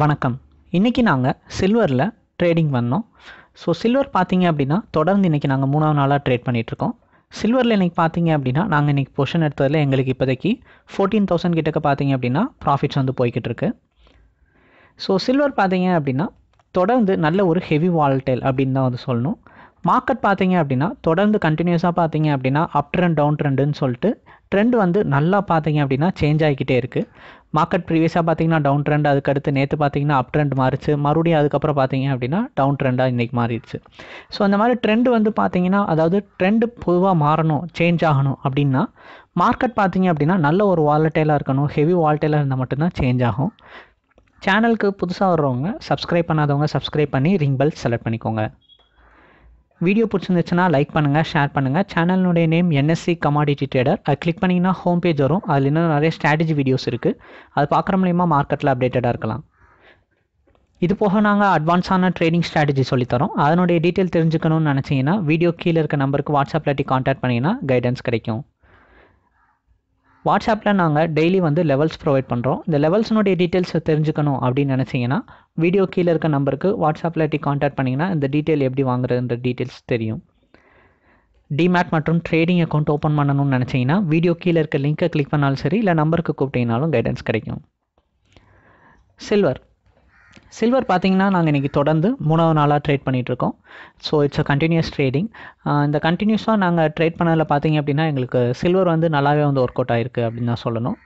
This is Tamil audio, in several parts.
வணக்கம் இன்றைக்கி நாங்கள் சில்வரில் ட்ரேடிங் பண்ணோம் ஸோ சில்வர் பார்த்தீங்க அப்படின்னா தொடர்ந்து இன்றைக்கி நாங்கள் மூணாவது நாளாக ட்ரேட் பண்ணிகிட்ருக்கோம் சில்வரில் இன்றைக்கி பார்த்தீங்க அப்படின்னா நாங்கள் இன்றைக்கி பொஷன் எடுத்ததில் எங்களுக்கு இப்போதைக்கு ஃபோர்டீன் தௌசண்ட் கிட்டக்க பார்த்தீங்க அப்படின்னா ப்ராஃபிட்ஸ் வந்து போய்கிட்டு இருக்கு ஸோ சில்வர் பார்த்தீங்க அப்படின்னா தொடர்ந்து நல்ல ஒரு ஹெவி வால்டைல் அப்படின்னு தான் வந்து சொல்லணும் மார்க்கெட் பார்த்தீங்க அப்படின்னா தொடர்ந்து கண்டினியூஸாக பார்த்தீங்க அப்படின்னா அப் ட்ரெண்ட் டவுன் ட்ரெண்டுன்னு சொல்லிட்டு ட்ரெண்ட் வந்து நல்லா பார்த்தீங்க அப்படின்னா சேஞ்ச் ஆகிக்கிட்டே இருக்குது மார்க்கெட் ப்ரீவியஸாக பார்த்தீங்கன்னா டவுன் ட்ரெண்ட் அதுக்கடுத்து நேற்று பார்த்தீங்கன்னா அப் ட்ரெண்ட் மாறிச்சு மறுபடியும் அதுக்கப்புறம் பார்த்தீங்க அப்படின்னா டவுன் ட்ரெண்டாக இன்றைக்கி மாறிடுச்சு ஸோ அந்த மாதிரி ட்ரெண்ட் வந்து பார்த்தீங்கன்னா அதாவது ட்ரெண்டு பொதுவாக மாறணும் சேஞ்ச் ஆகணும் அப்படின்னா மார்க்கெட் பார்த்தீங்க அப்படின்னா நல்ல ஒரு வாலட்டைலாக இருக்கணும் ஹெவி வால்டைலாக இருந்தால் மட்டும்தான் சேஞ்ச் ஆகும் சேனலுக்கு புதுசாக வர்றவங்க சப்ஸ்கிரைப் பண்ணாதவங்க சப்ஸ்கிரைப் பண்ணி ரிங் பெல் செலக்ட் பண்ணிக்கோங்க வீடியோ பிடிச்சிருந்துச்சுன்னா லைக் பண்ணுங்கள் ஷேர் பண்ணுங்கள் சேனலுடைய நேம் என்எஸ்சி கமாடிட்டி ட்ரேடர் அது கிளிக் பண்ணிங்கன்னா ஹோம் பேஜ் வரும் அதில் இன்னும் நிறைய ஸ்ட்ராட்டஜி வீடியோஸ் இருக்குது அது பார்க்குற மூலிமா மார்க்கெட்டில் அப்டேட்டடாக இருக்கலாம் இது போக நாங்கள் அட்வான்ஸான ட்ரேடிங் ஸ்ட்ராட்டஜி சொல்லித்தரோம் அதனுடைய டீட்டெயில் தெரிஞ்சுக்கணும்னு நினச்சிங்கன்னா வீடியோ கீழே இருக்க நம்பருக்கு வாட்ஸ்அப்பில் கான்டாக்ட் பண்ணிங்கன்னா கைடன்ஸ் கிடைக்கும் வாட்ஸ்அப்பில் நாங்கள் டெய்லி வந்து லெவல்ஸ் ப்ரொவைட் பண்ணுறோம் இந்த லெவல்ஸ்னுடைய டீட்டெயில்ஸ் தெரிஞ்சுக்கணும் அப்படின்னு நினச்சிங்கன்னா வீடியோ கீழே இருக்க நம்பருக்கு வாட்ஸ்அப்பில் டி காண்டாக்ட் பண்ணிங்கன்னா இந்த டீட்டெயில் எப்படி வாங்குறதுன்ற டீட்டெயில்ஸ் தெரியும் டிமேட் மற்றும் ட்ரேடிங் அக்கௌண்ட் ஓப்பன் பண்ணணும்னு நினச்சிங்கன்னா வீடியோ கீழே இருக்க லிங்க்கை கிளிக் பண்ணாலும் சரி இல்லை நம்பருக்கு கூப்பிட்டீங்கனாலும் கைடன்ஸ் கிடைக்கும் சில்வர் சில்வர் பார்த்திங்கன்னா நாங்கள் இன்றைக்கி தொடர்ந்து மூணாவது நாளாக ட்ரேட் பண்ணிகிட்ருக்கோம் so it's a continuous trading இந்த கண்டினியூஸாக நாங்கள் ட்ரேட் பண்ணதில் பார்த்திங்க அப்படின்னா எங்களுக்கு சில்வர் வந்து நல்லாவே வந்து ஒர்க் அவுட் ஆகிருக்கு அப்படின்னு தான் சொல்லணும்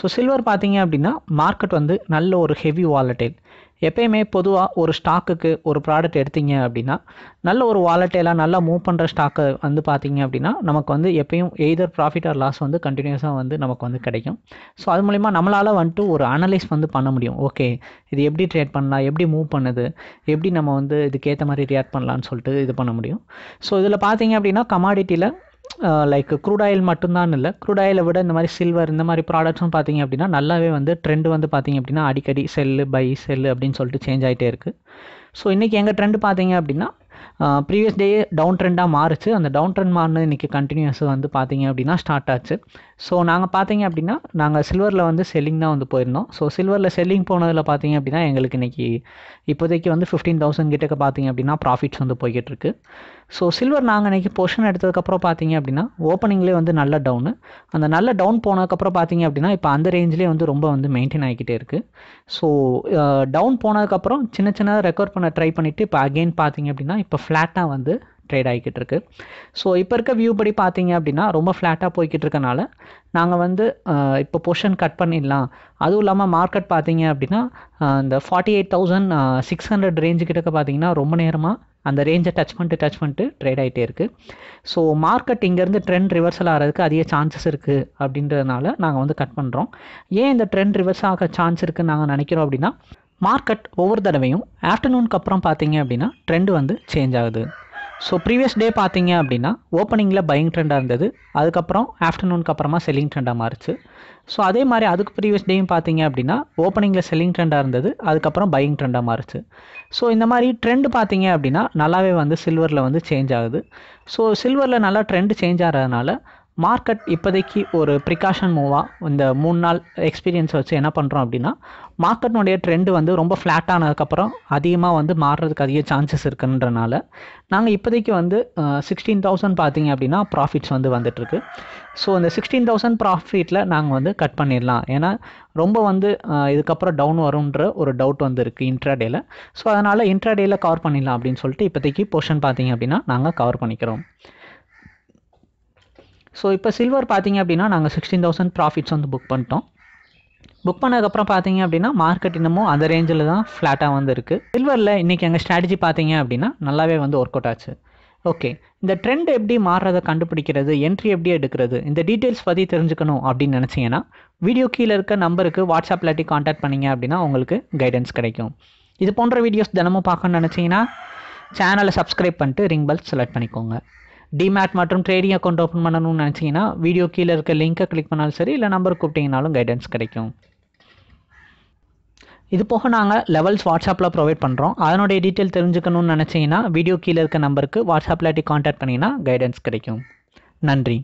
ஸோ சில்வர் பார்த்திங்க அப்படின்னா மார்க்கெட் வந்து நல்ல ஒரு ஹெவி வாலட்டைல் எப்பயுமே பொதுவாக ஒரு ஸ்டாக்குக்கு ஒரு ப்ராடக்ட் எடுத்தீங்க அப்படின்னா நல்ல ஒரு வாலட்டையெல்லாம் நல்லா மூவ் பண்ணுற ஸ்டாக்கை வந்து பார்த்தீங்க அப்படின்னா நமக்கு வந்து எப்பயும் எய்தர் ப்ராஃபிட் ஆர் லாஸ் வந்து கண்டினியூஸாக வந்து நமக்கு வந்து கிடைக்கும் ஸோ அது மூலிமா நம்மளால் வந்துட்டு ஒரு அனலைஸ் வந்து பண்ண முடியும் ஓகே இது எப்படி ட்ரேட் பண்ணலாம் எப்படி மூவ் பண்ணுது எப்படி நம்ம வந்து இதுக்கேற்ற மாதிரி ரியாக்ட் பண்ணலான்னு சொல்லிட்டு இது பண்ண முடியும் ஸோ இதில் பார்த்தீங்க அப்படின்னா கமாடிட்டியில் லைக் க்ரூட் ஆயில் மட்டும்தான் இல்லை க்ரூட் ஆயிலை விட இந்த மாதிரி சில்வர் இந்த மாதிரி ப்ராடக்ட்ஸும் பார்த்தீங்க அப்படின்னா நல்லாவே வந்து ட்ரெண்டு வந்து பார்த்தீங்க அப்படின்னா அடிக்கடி செல்லு பை செல்லு அப்படின்னு சொல்லிட்டு சேஞ்ச் ஆகிட்டே இருக்குது ஸோ இன்றைக்கி எங்கள் ட்ரெண்டு பார்த்தீங்க அப்படின்னா ப்ரீவியஸ் டே டவுன் ட்ரெண்டாக மாறுச்சு அந்த டவுன் ட்ரெண்ட் மாறினது இன்றைக்கி கண்டினியூஸாக வந்து பார்த்தீங்க அப்படின்னா ஸ்டார்ட் ஆச்சு ஸோ நாங்கள் பார்த்தீங்க அப்படின்னா நாங்கள் சில்வரில் வந்து செல்லிங் தான் வந்து போயிருந்தோம் ஸோ சில்வரில் செல்லிங் போனதில் பார்த்தீங்க அப்படின்னா எங்களுக்கு இன்றைக்கி இப்போதைக்கு வந்து ஃபிஃப்டீன் தௌசண்ட் கிட்டக்க பார்த்தீங்க அப்படின்னா ப்ராஃபிட்ஸ் வந்து போய்கிட்டிருக்கு ஸோ சில்வர் நாங்கள் இன்றைக்கி பொஷன் எடுத்ததுக்கப்புறம் பார்த்தீங்க அப்படின்னா ஓப்பனிங்லேயே வந்து நல்ல டவுனு அந்த நல்ல டவுன் போனதுக்கப்புறம் பார்த்தீங்க அப்படின்னா இப்போ அந்த ரேஞ்சிலே வந்து ரொம்ப வந்து மெயின்டைன் ஆகிக்கிட்டே இருக்குது ஸோ டவுன் போனதுக்கப்புறம் சின்ன சின்னதாக ரெக்கவர் பண்ண ட்ரை பண்ணிவிட்டு இப்போ அகெயின் பார்த்தீங்க அப்படின்னா இப்போ ஃப்ளாட்டாக வந்து ட்ரேட் ஆகிக்கிட்டு இருக்கு ஸோ இப்போ இருக்க வியூ படி பார்த்தீங்க அப்படின்னா ரொம்ப ஃப்ளாட்டாக போய்கிட்டு இருக்கனால நாங்கள் வந்து இப்போ பொஷன் கட் பண்ணிடலாம் அதுவும் இல்லாமல் மார்க்கெட் பார்த்தீங்க அப்படின்னா இந்த forty eight thousand six hundred range கிட்ட பார்த்தீங்கன்னா ரொம்ப நேரமாக அந்த ரேஞ்சை டச் பண்ணிட்டு டச் பண்ணிட்டு ட்ரேட் ஆகிட்டே இருக்குது ஸோ மார்க்கெட் இங்கேருந்து ட்ரெண்ட் ரிவர்சல் ஆகிறதுக்கு அதிக சான்சஸ் இருக்குது அப்படின்றதுனால நாங்கள் வந்து கட் பண்ணுறோம் ஏன் இந்த ட்ரெண்ட் ரிவர்ஸ் ஆக சான்ஸ் இருக்குதுன்னு நாங்கள் நினைக்கிறோம் அப்படின்னா மார்க்கெட் ஒவ்வொரு தடவையும் ஆஃப்டர்நூனுக்கு அப்புறம் பார்த்தீங்க அப்படின்னா ட்ரெண்டு வந்து சேஞ்ச் ஆகுது ஸோ ப்ரீவியஸ் டே பார்த்தீங்க அப்படின்னா ஓப்பனிங்கில் பையிங் ட்ரெண்டாக இருந்தது அதுக்கப்புறம் ஆஃப்டர்நூனுக்கு அப்புறமா செல்லிங் ட்ரெண்டாக மாறிச்சு ஸோ அதே மாதிரி அதுக்கு ப்ரீவியஸ் டேயும் பார்த்தீங்க அப்படின்னா ஓப்பனிங்கில் செல்லிங் ட்ரெண்டாக இருந்தது அதுக்கப்புறம் பையிங் ட்ரெண்டாக மாறிச்சு ஸோ இந்த மாதிரி ட்ரெண்டு பார்த்தீங்க அப்படின்னா நல்லாவே வந்து சில்வரில் வந்து சேஞ்ச் ஆகுது ஸோ சில்வரில் நல்லா ட்ரெண்டு சேஞ்ச் ஆகிறதுனால மார்க்கெட் இப்போதைக்கு ஒரு ப்ரிகாஷன் மூவாக இந்த மூணு நாள் எக்ஸ்பீரியன்ஸ் வச்சு என்ன பண்ணுறோம் அப்படின்னா மார்க்கெட்னுடைய ட்ரெண்டு வந்து ரொம்ப ஃப்ளாட் ஆனதுக்கப்புறம் அதிகமாக வந்து மாறுறதுக்கு அதிக சான்சஸ் இருக்குன்றனால நாங்கள் இப்போதைக்கு வந்து சிக்ஸ்டீன் தௌசண்ட் பார்த்தீங்க அப்படின்னா ப்ராஃபிட்ஸ் வந்து வந்துட்டுருக்கு ஸோ அந்த சிக்ஸ்டீன் தௌசண்ட் ப்ராஃபிட்டில் நாங்கள் வந்து கட் பண்ணிடலாம் ஏன்னா ரொம்ப வந்து இதுக்கப்புறம் டவுன் வரும்ன்ற ஒரு டவுட் வந்து இருக்குது இன்ட்ராடேயில் ஸோ அதனால் இன்ட்ராடேயில் கவர் பண்ணிடலாம் அப்படின்னு சொல்லிட்டு இப்போதைக்கு போர்ஷன் பார்த்தீங்க அப்படின்னா நாங்கள் கவர் பண்ணிக்கிறோம் ஸோ இப்போ சில்வர் பார்த்தீங்க அப்படின்னா நாங்கள் சிக்ஸ்டீன் தௌசண்ட் ப்ராஃபிட்ஸ் வந்து புக் பண்ணிட்டோம் புக் பண்ணதுக்கப்புறம் பார்த்தீங்க அப்படின்னா மார்க்கெட் இன்னமும் அந்த ரேஞ்சில் தான் ஃப்ளாட்டாக வந்து சில்வரில் இன்றைக்கி எங்கள் ஸ்ட்ராட்டஜி பார்த்தீங்க அப்படின்னா நல்லாவே வந்து ஒர்க் அவுட் ஆச்சு ஓகே இந்த ட்ரெண்ட் எப்படி மாறுறதை கண்டுபிடிக்கிறது என்ட்ரி எப்படி எடுக்கிறது இந்த டீட்டெயில்ஸ் பற்றி தெரிஞ்சுக்கணும் அப்படின்னு நினச்சிங்கன்னா வீடியோ கீழே இருக்க நம்பருக்கு வாட்ஸ்அப் இல்லாட்டி காண்டாக்ட் பண்ணிங்க அப்படின்னா உங்களுக்கு கைடன்ஸ் கிடைக்கும் இது போன்ற வீடியோஸ் தினமும் பார்க்கணும்னு நினச்சிங்கன்னா சேனலை சப்ஸ்கிரைப் பண்ணிட்டு ரிங் பெல் செலக்ட் பண்ணிக்கோங்க டிமேட் மற்றும் ட்ரேடிங் அக்கௌண்ட் ஓப்பன் பண்ணணும்னு நினச்சிங்கன்னா வீடியோ கீழே இருக்க லிங்க்கை கிளிக் பண்ணாலும் சரி இல்லை நம்பர் கூப்பிட்டிங்கனாலும் கைடன்ஸ் கிடைக்கும் இது போக நாங்கள் லெவல்ஸ் வாட்ஸ்அப்பில் ப்ரொவைட் பண்ணுறோம் அதனுடைய டீட்டெயில் தெரிஞ்சுக்கணும்னு நினச்சிங்கன்னா வீடியோ கீழே இருக்க நம்பருக்கு வாட்ஸ்அப்பில் கான்டாக்ட் பண்ணிங்கன்னா கைடன்ஸ் கிடைக்கும் நன்றி